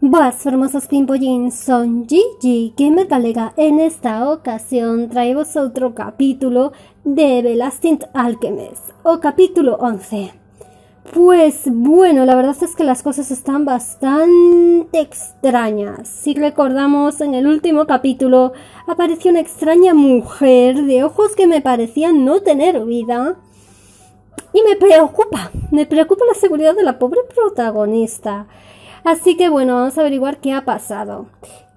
Buenas hermosos Pimpollín, son Gigi Gamer Galega. En esta ocasión traemos otro capítulo de The Last Alchemist, o capítulo 11. Pues bueno, la verdad es que las cosas están bastante extrañas. Si recordamos, en el último capítulo apareció una extraña mujer de ojos que me parecían no tener vida. Y me preocupa, me preocupa la seguridad de la pobre protagonista. Así que bueno, vamos a averiguar qué ha pasado.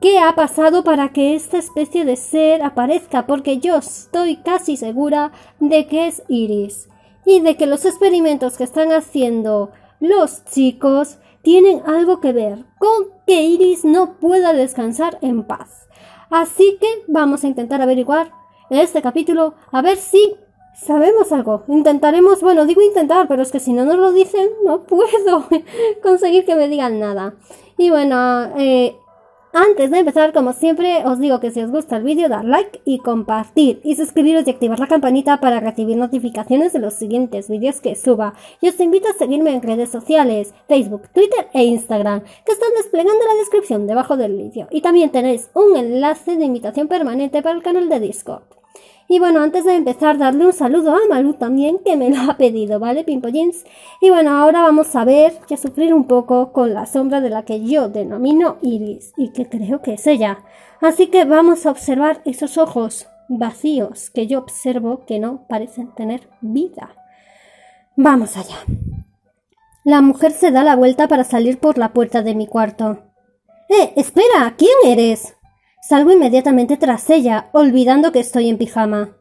¿Qué ha pasado para que esta especie de ser aparezca? Porque yo estoy casi segura de que es Iris y de que los experimentos que están haciendo los chicos tienen algo que ver con que Iris no pueda descansar en paz. Así que vamos a intentar averiguar en este capítulo a ver si sabemos algo. Intentaremos, bueno, digo intentar, pero es que si no nos lo dicen, no puedo conseguir que me digan nada. Y bueno, eh, antes de empezar, como siempre, os digo que si os gusta el vídeo, dar like y compartir. Y suscribiros y activar la campanita para recibir notificaciones de los siguientes vídeos que suba. Y os invito a seguirme en redes sociales, Facebook, Twitter e Instagram, que están desplegando en la descripción debajo del vídeo. Y también tenéis un enlace de invitación permanente para el canal de Discord. Y bueno, antes de empezar, darle un saludo a Malu también, que me lo ha pedido, ¿vale, Pimpollins? Y bueno, ahora vamos a ver que sufrir un poco con la sombra de la que yo denomino iris, y que creo que es ella. Así que vamos a observar esos ojos vacíos que yo observo que no parecen tener vida. Vamos allá. La mujer se da la vuelta para salir por la puerta de mi cuarto. ¡Eh! ¡Espera! ¿Quién eres? Salgo inmediatamente tras ella, olvidando que estoy en pijama.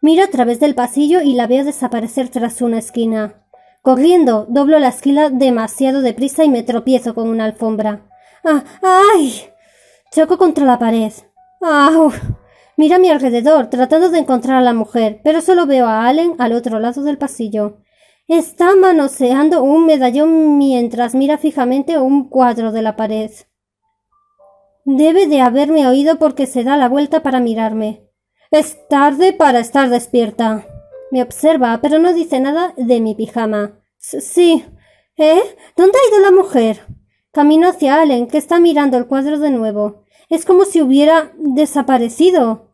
Miro a través del pasillo y la veo desaparecer tras una esquina. Corriendo, doblo la esquina demasiado deprisa y me tropiezo con una alfombra. ¡Ah! ¡Ay! Choco contra la pared. ¡Au! Mira a mi alrededor, tratando de encontrar a la mujer, pero solo veo a Allen al otro lado del pasillo. Está manoseando un medallón mientras mira fijamente un cuadro de la pared. Debe de haberme oído porque se da la vuelta para mirarme. Es tarde para estar despierta. Me observa, pero no dice nada de mi pijama. sí. ¿Eh? ¿Dónde ha ido la mujer? Camino hacia Allen, que está mirando el cuadro de nuevo. Es como si hubiera desaparecido.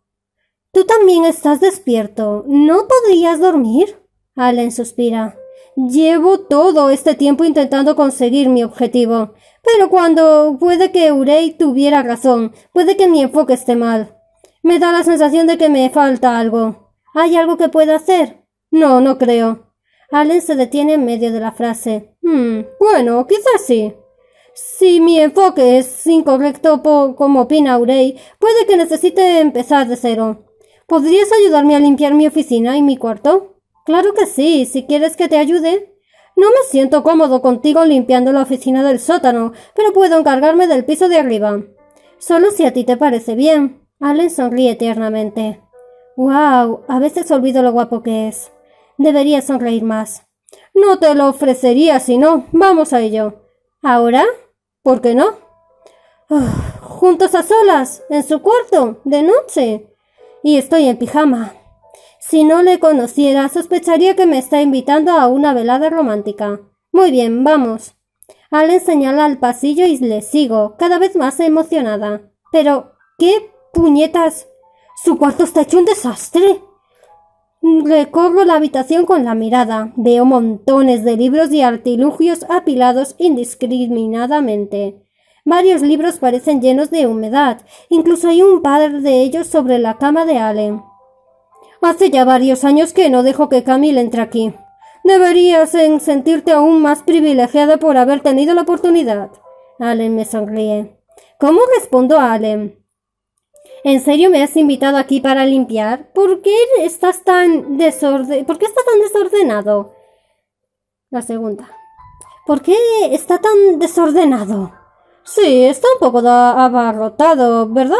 Tú también estás despierto. ¿No podrías dormir? Allen suspira. Llevo todo este tiempo intentando conseguir mi objetivo. Pero cuando puede que Urey tuviera razón, puede que mi enfoque esté mal. Me da la sensación de que me falta algo. ¿Hay algo que pueda hacer? No, no creo. Allen se detiene en medio de la frase. Hmm, bueno, quizás sí. Si mi enfoque es incorrecto como opina Urey, puede que necesite empezar de cero. ¿Podrías ayudarme a limpiar mi oficina y mi cuarto? Claro que sí, si quieres que te ayude. No me siento cómodo contigo limpiando la oficina del sótano, pero puedo encargarme del piso de arriba. Solo si a ti te parece bien. Allen sonríe tiernamente. ¡Wow! A veces olvido lo guapo que es. Debería sonreír más. No te lo ofrecería si no. Vamos a ello. ¿Ahora? ¿Por qué no? Ah, juntos a solas, en su cuarto, de noche. Y estoy en pijama. Si no le conociera, sospecharía que me está invitando a una velada romántica. Muy bien, vamos. Allen señala al pasillo y le sigo, cada vez más emocionada. Pero, ¿qué puñetas? Su cuarto está hecho un desastre. Recorro la habitación con la mirada. Veo montones de libros y artilugios apilados indiscriminadamente. Varios libros parecen llenos de humedad. Incluso hay un par de ellos sobre la cama de Allen. Hace ya varios años que no dejo que Camille entre aquí. Deberías sentirte aún más privilegiada por haber tenido la oportunidad. Allen me sonríe. ¿Cómo respondo Allen? ¿En serio me has invitado aquí para limpiar? ¿Por qué estás tan ¿Por qué está tan desordenado? La segunda. ¿Por qué está tan desordenado? Sí, está un poco abarrotado, ¿verdad?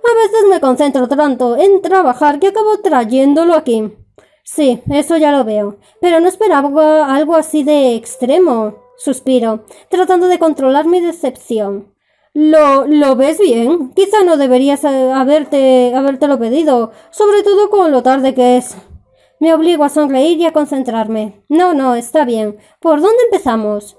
A veces me concentro tanto en trabajar que acabo trayéndolo aquí. Sí, eso ya lo veo, pero no esperaba algo así de extremo. Suspiro, tratando de controlar mi decepción. ¿Lo, lo ves bien? Quizá no deberías haberte, habértelo pedido, sobre todo con lo tarde que es. Me obligo a sonreír y a concentrarme. No, no, está bien. ¿Por dónde empezamos?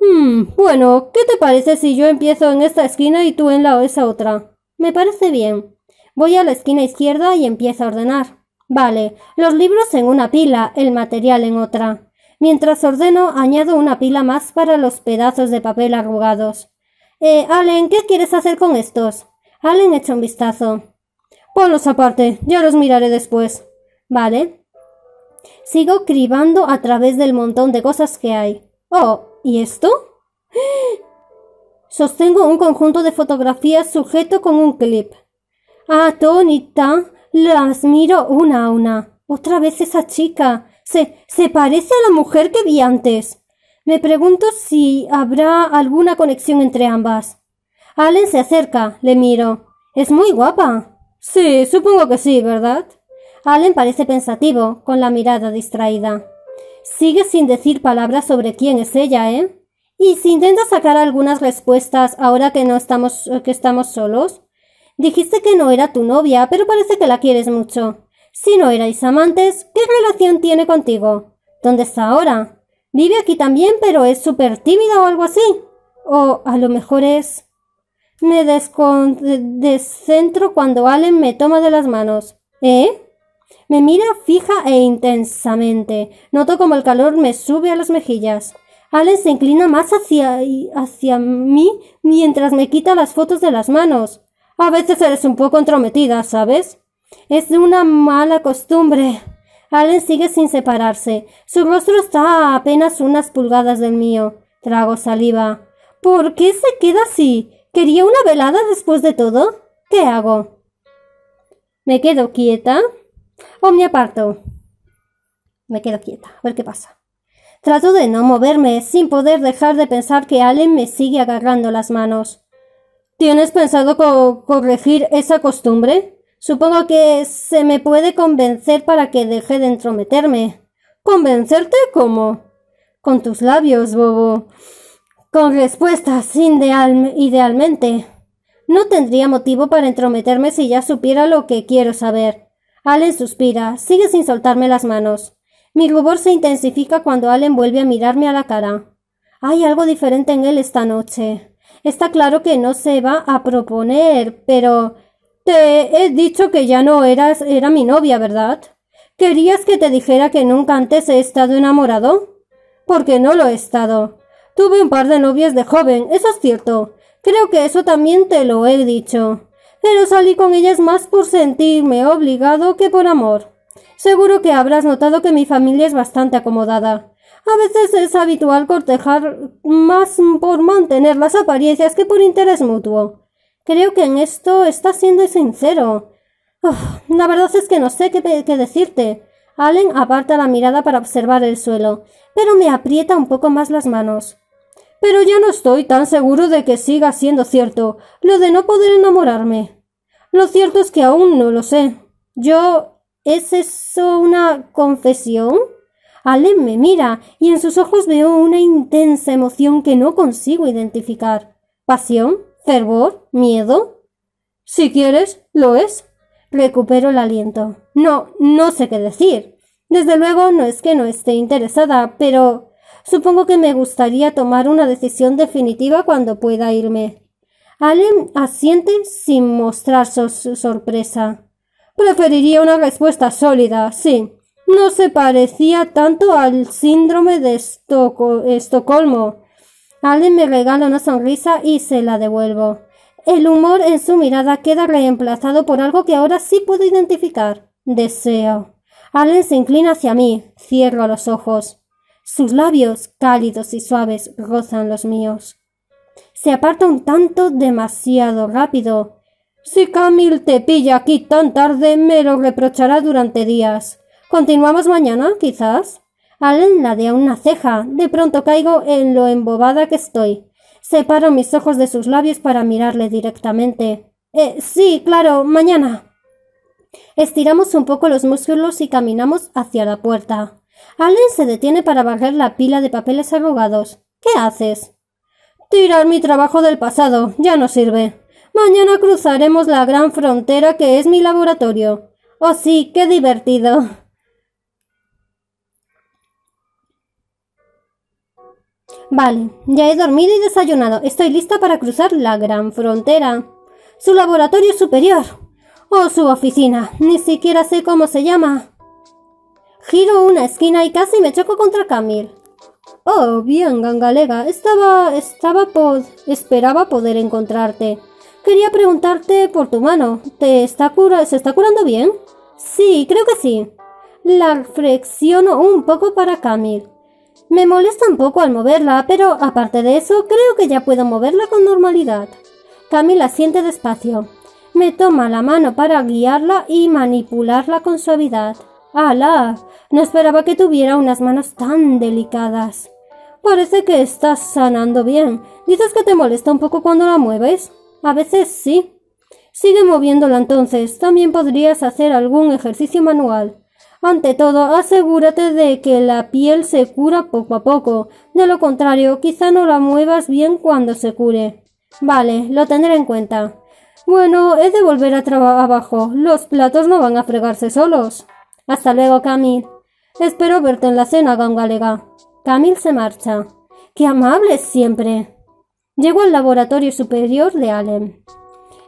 Hmm, bueno, ¿qué te parece si yo empiezo en esta esquina y tú en la esa otra? Me parece bien. Voy a la esquina izquierda y empiezo a ordenar. Vale, los libros en una pila, el material en otra. Mientras ordeno, añado una pila más para los pedazos de papel arrugados. Eh, Allen, ¿qué quieres hacer con estos? Allen echa un vistazo. Ponlos aparte, ya los miraré después. Vale. Sigo cribando a través del montón de cosas que hay. Oh, ¿y esto? ¡Ah! Sostengo un conjunto de fotografías sujeto con un clip. Atónita, ah, las miro una a una. Otra vez esa chica. Se, se parece a la mujer que vi antes. Me pregunto si habrá alguna conexión entre ambas. Allen se acerca, le miro. Es muy guapa. Sí, supongo que sí, ¿verdad? Allen parece pensativo, con la mirada distraída. Sigue sin decir palabras sobre quién es ella, ¿eh? Y si intentas sacar algunas respuestas ahora que no estamos, que estamos solos, dijiste que no era tu novia, pero parece que la quieres mucho. Si no erais amantes, ¿qué relación tiene contigo? ¿Dónde está ahora? Vive aquí también, pero es súper tímida o algo así. O a lo mejor es... Me descentro cuando Allen me toma de las manos. ¿Eh? Me mira fija e intensamente. Noto como el calor me sube a las mejillas. Allen se inclina más hacia, hacia mí mientras me quita las fotos de las manos. A veces eres un poco entrometida, ¿sabes? Es una mala costumbre. Allen sigue sin separarse. Su rostro está a apenas unas pulgadas del mío. Trago saliva. ¿Por qué se queda así? ¿Quería una velada después de todo? ¿Qué hago? ¿Me quedo quieta? ¿O me aparto? Me quedo quieta. A ver qué pasa. Trato de no moverme, sin poder dejar de pensar que Allen me sigue agarrando las manos. ¿Tienes pensado corregir esa costumbre? Supongo que se me puede convencer para que deje de entrometerme. ¿Convencerte cómo? Con tus labios, bobo. Con respuestas, idealmente. No tendría motivo para entrometerme si ya supiera lo que quiero saber. Allen suspira, sigue sin soltarme las manos. Mi rubor se intensifica cuando Allen vuelve a mirarme a la cara. Hay algo diferente en él esta noche. Está claro que no se va a proponer, pero te he dicho que ya no eras era mi novia, ¿verdad? ¿Querías que te dijera que nunca antes he estado enamorado? Porque no lo he estado. Tuve un par de novias de joven, eso es cierto. Creo que eso también te lo he dicho. Pero salí con ellas más por sentirme obligado que por amor. Seguro que habrás notado que mi familia es bastante acomodada. A veces es habitual cortejar más por mantener las apariencias que por interés mutuo. Creo que en esto estás siendo sincero. la verdad es que no sé qué, qué decirte. Allen aparta la mirada para observar el suelo, pero me aprieta un poco más las manos. Pero ya no estoy tan seguro de que siga siendo cierto lo de no poder enamorarme. Lo cierto es que aún no lo sé. Yo ¿Es eso una confesión? Alem me mira y en sus ojos veo una intensa emoción que no consigo identificar. ¿Pasión? ¿Fervor? ¿Miedo? Si quieres, lo es. Recupero el aliento. No, no sé qué decir. Desde luego no es que no esté interesada, pero supongo que me gustaría tomar una decisión definitiva cuando pueda irme. Alem asiente sin mostrar su sorpresa. Preferiría una respuesta sólida, sí. No se parecía tanto al síndrome de Estocolmo. Allen me regala una sonrisa y se la devuelvo. El humor en su mirada queda reemplazado por algo que ahora sí puedo identificar. Deseo. Allen se inclina hacia mí. Cierro los ojos. Sus labios, cálidos y suaves, rozan los míos. Se aparta un tanto demasiado rápido. Si Camil te pilla aquí tan tarde, me lo reprochará durante días. ¿Continuamos mañana, quizás? Allen ladea una ceja. De pronto caigo en lo embobada que estoy. Separo mis ojos de sus labios para mirarle directamente. Eh, sí, claro, mañana. Estiramos un poco los músculos y caminamos hacia la puerta. Allen se detiene para barrer la pila de papeles arrugados. ¿Qué haces? Tirar mi trabajo del pasado. Ya no sirve. Mañana cruzaremos la gran frontera que es mi laboratorio. Oh sí, qué divertido. Vale, ya he dormido y desayunado. Estoy lista para cruzar la gran frontera. Su laboratorio superior. O oh, su oficina. Ni siquiera sé cómo se llama. Giro una esquina y casi me choco contra Camille. Oh, bien, Gangalega. Estaba... estaba pod... esperaba poder encontrarte. Quería preguntarte por tu mano. ¿Te está cura ¿Se está curando bien? Sí, creo que sí. La flexiono un poco para Camille. Me molesta un poco al moverla, pero aparte de eso, creo que ya puedo moverla con normalidad. Camila siente despacio. Me toma la mano para guiarla y manipularla con suavidad. ¡Hala! No esperaba que tuviera unas manos tan delicadas. Parece que estás sanando bien. ¿Dices que te molesta un poco cuando la mueves? A veces sí. Sigue moviéndola entonces. También podrías hacer algún ejercicio manual. Ante todo, asegúrate de que la piel se cura poco a poco. De lo contrario, quizá no la muevas bien cuando se cure. Vale, lo tendré en cuenta. Bueno, he de volver a trabajar abajo. Los platos no van a fregarse solos. Hasta luego, Camille. Espero verte en la cena, Gangalega. Camille se marcha. ¡Qué amable siempre! Llego al laboratorio superior de Allen.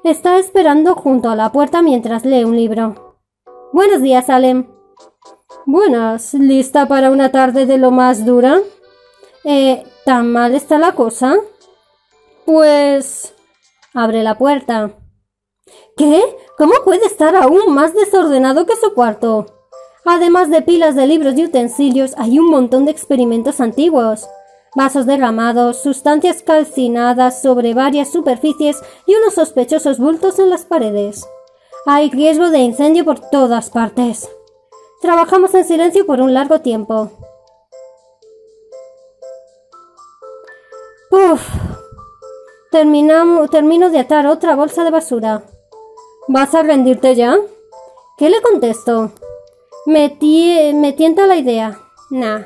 Está esperando junto a la puerta mientras lee un libro. Buenos días, Alem. Buenas, ¿lista para una tarde de lo más dura? Eh, ¿tan mal está la cosa? Pues... Abre la puerta. ¿Qué? ¿Cómo puede estar aún más desordenado que su cuarto? Además de pilas de libros y utensilios, hay un montón de experimentos antiguos vasos derramados, sustancias calcinadas sobre varias superficies y unos sospechosos bultos en las paredes. Hay riesgo de incendio por todas partes. Trabajamos en silencio por un largo tiempo. Uf. Terminamos, termino de atar otra bolsa de basura. ¿Vas a rendirte ya? ¿Qué le contesto? Me, tie me tienta la idea. Nah,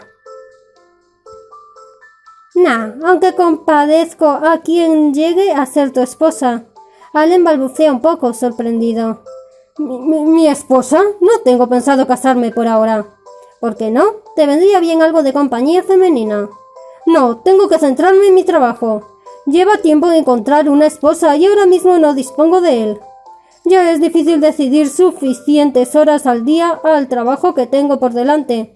Nah, aunque compadezco a quien llegue a ser tu esposa. Allen balbucea un poco, sorprendido. ¿Mi, esposa? No tengo pensado casarme por ahora. ¿Por qué no? Te vendría bien algo de compañía femenina. No, tengo que centrarme en mi trabajo. Lleva tiempo de encontrar una esposa y ahora mismo no dispongo de él. Ya es difícil decidir suficientes horas al día al trabajo que tengo por delante.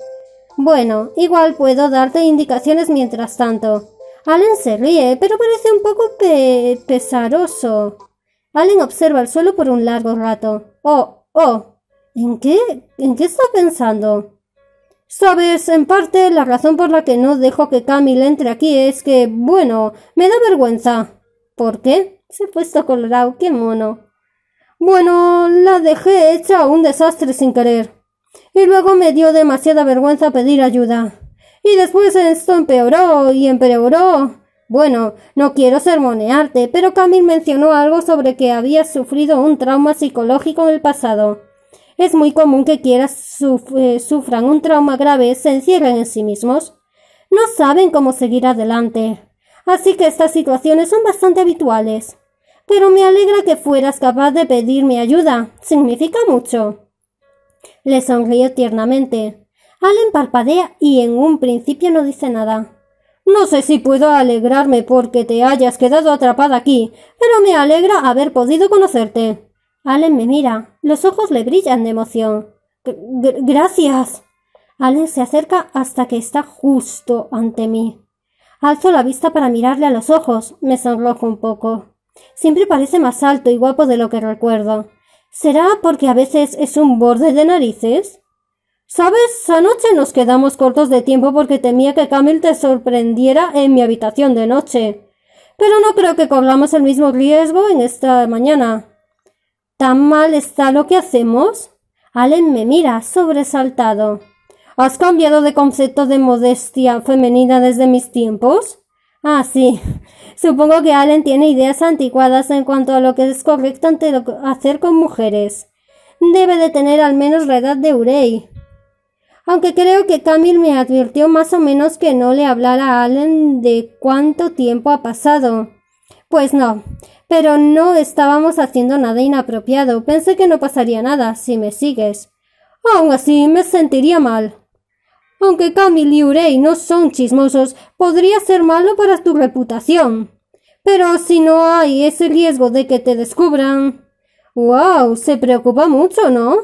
Bueno, igual puedo darte indicaciones mientras tanto. Allen se ríe, pero parece un poco pe pesaroso. Allen observa el suelo por un largo rato. Oh, oh. ¿En qué? ¿En qué está pensando? Sabes, en parte la razón por la que no dejo que Camille entre aquí es que, bueno, me da vergüenza. ¿Por qué? Se ha puesto colorado, qué mono. Bueno, la dejé hecha un desastre sin querer y luego me dio demasiada vergüenza pedir ayuda. Y después esto empeoró y empeoró. Bueno, no quiero sermonearte, pero Camille mencionó algo sobre que habías sufrido un trauma psicológico en el pasado. Es muy común que quieras eh, sufran un trauma grave, se encierren en sí mismos. No saben cómo seguir adelante. Así que estas situaciones son bastante habituales. Pero me alegra que fueras capaz de pedirme ayuda. Significa mucho. Le sonrió tiernamente. Allen parpadea y en un principio no dice nada. No sé si puedo alegrarme porque te hayas quedado atrapada aquí, pero me alegra haber podido conocerte. Allen me mira. Los ojos le brillan de emoción. Gracias. Allen se acerca hasta que está justo ante mí. Alzo la vista para mirarle a los ojos. Me sonrojo un poco. Siempre parece más alto y guapo de lo que recuerdo. ¿Será porque a veces es un borde de narices? ¿Sabes? Anoche nos quedamos cortos de tiempo porque temía que Camille te sorprendiera en mi habitación de noche. Pero no creo que corramos el mismo riesgo en esta mañana. ¿Tan mal está lo que hacemos? Allen me mira, sobresaltado. ¿Has cambiado de concepto de modestia femenina desde mis tiempos? Ah, sí. Supongo que Allen tiene ideas anticuadas en cuanto a lo que es correcto ante hacer con mujeres. Debe de tener al menos la edad de Urey. Aunque creo que Camille me advirtió más o menos que no le hablara a Allen de cuánto tiempo ha pasado. Pues no, pero no estábamos haciendo nada inapropiado. Pensé que no pasaría nada, si me sigues. Aún así, me sentiría mal aunque Camille y Urey no son chismosos, podría ser malo para tu reputación. Pero si no hay ese riesgo de que te descubran. ¡Wow! Se preocupa mucho, ¿no?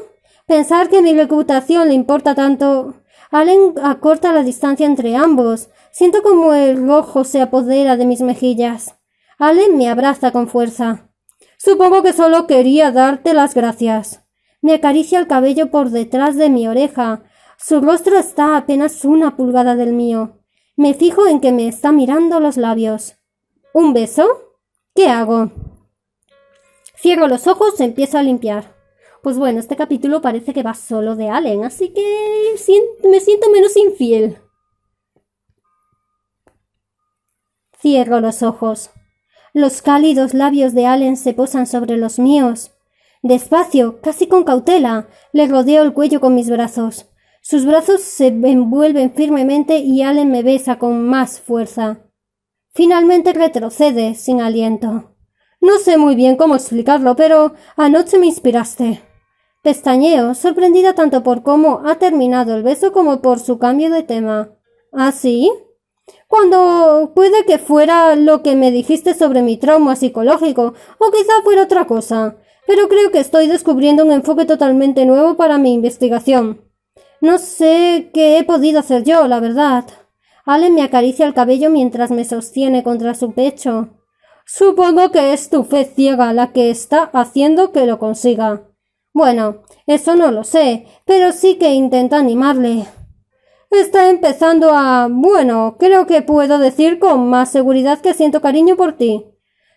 Pensar que mi reputación le importa tanto. Allen acorta la distancia entre ambos. Siento como el rojo se apodera de mis mejillas. Allen me abraza con fuerza. Supongo que solo quería darte las gracias. Me acaricia el cabello por detrás de mi oreja, su rostro está apenas una pulgada del mío. Me fijo en que me está mirando los labios. ¿Un beso? ¿Qué hago? Cierro los ojos y empiezo a limpiar. Pues bueno, este capítulo parece que va solo de Allen, así que me siento menos infiel. Cierro los ojos. Los cálidos labios de Allen se posan sobre los míos. Despacio, casi con cautela, le rodeo el cuello con mis brazos. Sus brazos se envuelven firmemente y Allen me besa con más fuerza. Finalmente retrocede, sin aliento. No sé muy bien cómo explicarlo, pero anoche me inspiraste. Pestañeo, sorprendida tanto por cómo ha terminado el beso como por su cambio de tema. ¿Ah, sí? Cuando puede que fuera lo que me dijiste sobre mi trauma psicológico, o quizá fuera otra cosa, pero creo que estoy descubriendo un enfoque totalmente nuevo para mi investigación. No sé qué he podido hacer yo, la verdad. Allen me acaricia el cabello mientras me sostiene contra su pecho. Supongo que es tu fe ciega la que está haciendo que lo consiga. Bueno, eso no lo sé, pero sí que intenta animarle. Está empezando a... Bueno, creo que puedo decir con más seguridad que siento cariño por ti.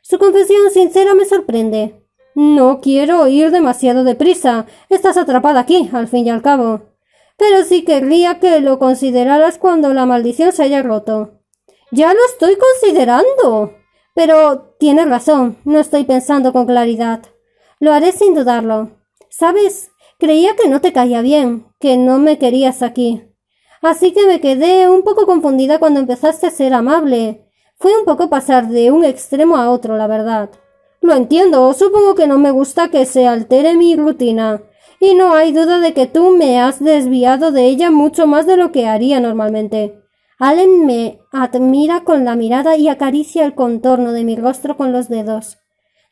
Su confesión sincera me sorprende. No quiero ir demasiado deprisa. Estás atrapada aquí, al fin y al cabo pero sí querría que lo consideraras cuando la maldición se haya roto. Ya lo estoy considerando. Pero tienes razón, no estoy pensando con claridad. Lo haré sin dudarlo. Sabes, creía que no te caía bien, que no me querías aquí. Así que me quedé un poco confundida cuando empezaste a ser amable. Fue un poco pasar de un extremo a otro, la verdad. Lo entiendo, supongo que no me gusta que se altere mi rutina y no hay duda de que tú me has desviado de ella mucho más de lo que haría normalmente. Allen me admira con la mirada y acaricia el contorno de mi rostro con los dedos.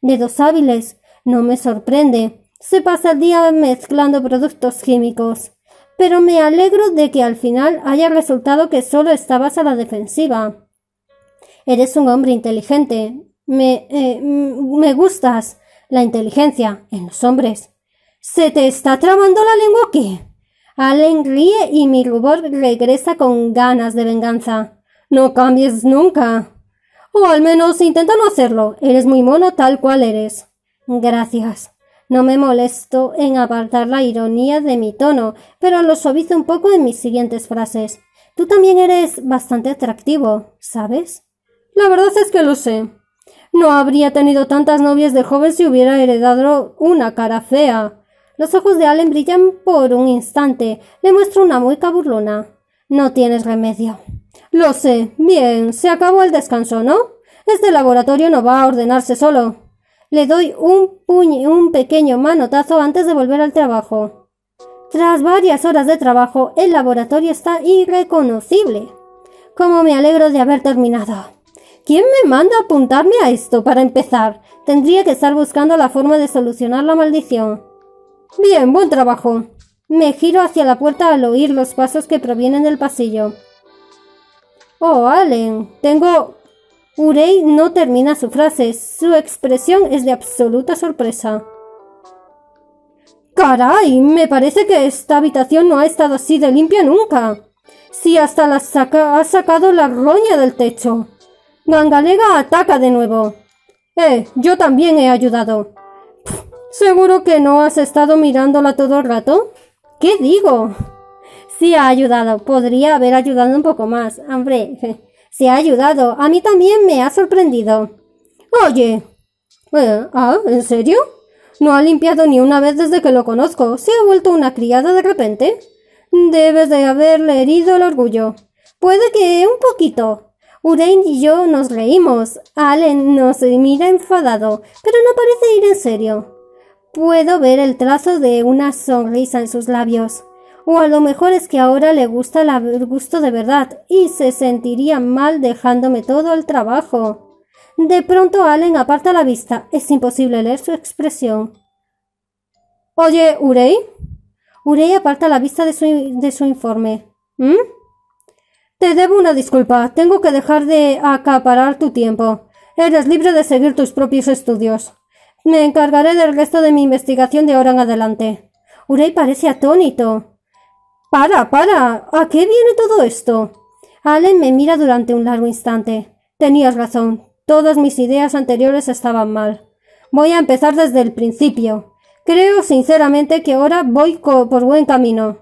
Dedos hábiles, no me sorprende. Se pasa el día mezclando productos químicos. Pero me alegro de que al final haya resultado que solo estabas a la defensiva. Eres un hombre inteligente. Me, eh, me gustas la inteligencia en los hombres. ¿Se te está trabando la lengua o qué? Allen ríe y mi rubor regresa con ganas de venganza. No cambies nunca. O al menos intenta no hacerlo. Eres muy mono tal cual eres. Gracias. No me molesto en apartar la ironía de mi tono, pero lo suavizo un poco en mis siguientes frases. Tú también eres bastante atractivo, ¿sabes? La verdad es que lo sé. No habría tenido tantas novias de joven si hubiera heredado una cara fea. Los ojos de Allen brillan por un instante. Le muestro una mueca burlona. No tienes remedio. Lo sé. Bien, se acabó el descanso, ¿no? Este laboratorio no va a ordenarse solo. Le doy un puño, un pequeño manotazo antes de volver al trabajo. Tras varias horas de trabajo, el laboratorio está irreconocible. Cómo me alegro de haber terminado. ¿Quién me manda a apuntarme a esto para empezar? Tendría que estar buscando la forma de solucionar la maldición. Bien, buen trabajo. Me giro hacia la puerta al oír los pasos que provienen del pasillo. Oh, Allen, tengo... Urey no termina su frase. Su expresión es de absoluta sorpresa. ¡Caray! Me parece que esta habitación no ha estado así de limpia nunca. Si hasta la saca ha sacado la roña del techo. Gangalega ataca de nuevo. Eh, yo también he ayudado. ¿Seguro que no has estado mirándola todo el rato? ¿Qué digo? Sí ha ayudado, podría haber ayudado un poco más. Hombre, sí ha ayudado. A mí también me ha sorprendido. Oye. Eh, ah, en serio? No ha limpiado ni una vez desde que lo conozco. ¿Se ha vuelto una criada de repente? Debes de haberle herido el orgullo. Puede que un poquito. Urain y yo nos reímos. Allen nos mira enfadado, pero no parece ir en serio. Puedo ver el trazo de una sonrisa en sus labios. O a lo mejor es que ahora le gusta el gusto de verdad y se sentiría mal dejándome todo el trabajo. De pronto Allen aparta la vista. Es imposible leer su expresión. Oye, Urey. Urey aparta la vista de su, de su informe. ¿Mm? Te debo una disculpa. Tengo que dejar de acaparar tu tiempo. Eres libre de seguir tus propios estudios. Me encargaré del resto de mi investigación de ahora en adelante. Urey parece atónito. Para, para. ¿A qué viene todo esto? Allen me mira durante un largo instante. Tenías razón. Todas mis ideas anteriores estaban mal. Voy a empezar desde el principio. Creo sinceramente que ahora voy por buen camino.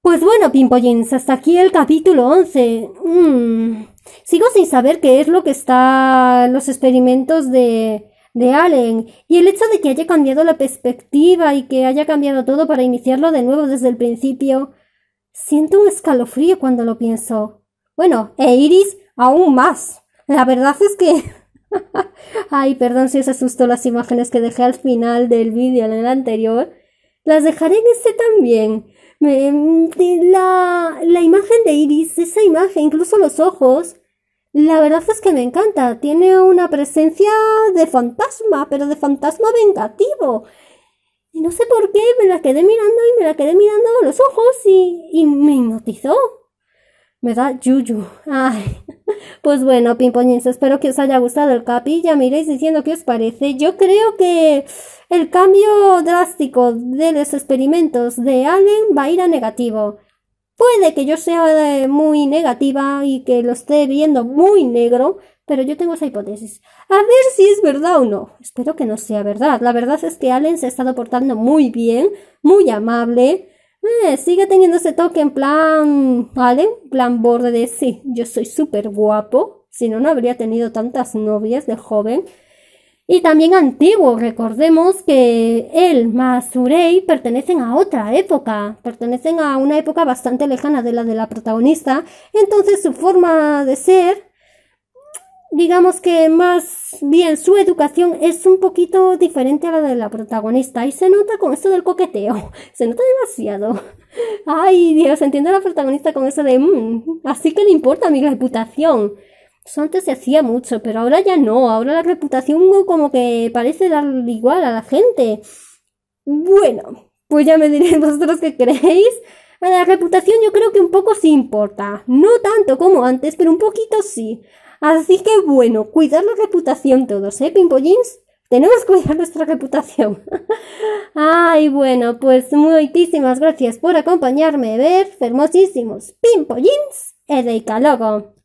Pues bueno, Pimpollins, hasta aquí el capítulo once. Mm. Sigo sin saber qué es lo que está los experimentos de, de Allen y el hecho de que haya cambiado la perspectiva y que haya cambiado todo para iniciarlo de nuevo desde el principio. Siento un escalofrío cuando lo pienso. Bueno, e Iris aún más. La verdad es que... Ay, perdón si os asustó las imágenes que dejé al final del vídeo en el anterior. Las dejaré en este también la, la imagen de Iris, esa imagen, incluso los ojos, la verdad es que me encanta. Tiene una presencia de fantasma, pero de fantasma vengativo. Y no sé por qué, me la quedé mirando y me la quedé mirando los ojos y, y me hipnotizó. Me da Yuyu. Ay. Pues bueno, pimpoñense, espero que os haya gustado el capi Me miréis diciendo qué os parece. Yo creo que el cambio drástico de los experimentos de Allen va a ir a negativo. Puede que yo sea eh, muy negativa y que lo esté viendo muy negro, pero yo tengo esa hipótesis. A ver si es verdad o no. Espero que no sea verdad. La verdad es que Allen se ha estado portando muy bien, muy amable eh, sigue teniendo ese toque en plan, ¿vale? Plan borde de sí, yo soy súper guapo, si no, no habría tenido tantas novias de joven. Y también antiguo, recordemos que él más pertenecen a otra época, pertenecen a una época bastante lejana de la de la protagonista, entonces su forma de ser digamos que más bien su educación es un poquito diferente a la de la protagonista y se nota con esto del coqueteo, se nota demasiado. Ay, Dios, entiendo a la protagonista con eso de, mmm, así que le importa mi reputación. Eso antes se hacía mucho, pero ahora ya no, ahora la reputación como que parece dar igual a la gente. Bueno, pues ya me diréis vosotros qué creéis. A la reputación yo creo que un poco sí importa. No tanto como antes, pero un poquito sí. Así que bueno, cuidar la reputación todos, ¿eh, Pimpollins? Tenemos que cuidar nuestra reputación. Ay, bueno, pues muchísimas gracias por acompañarme a ver hermosísimos Pimpollins Jeans de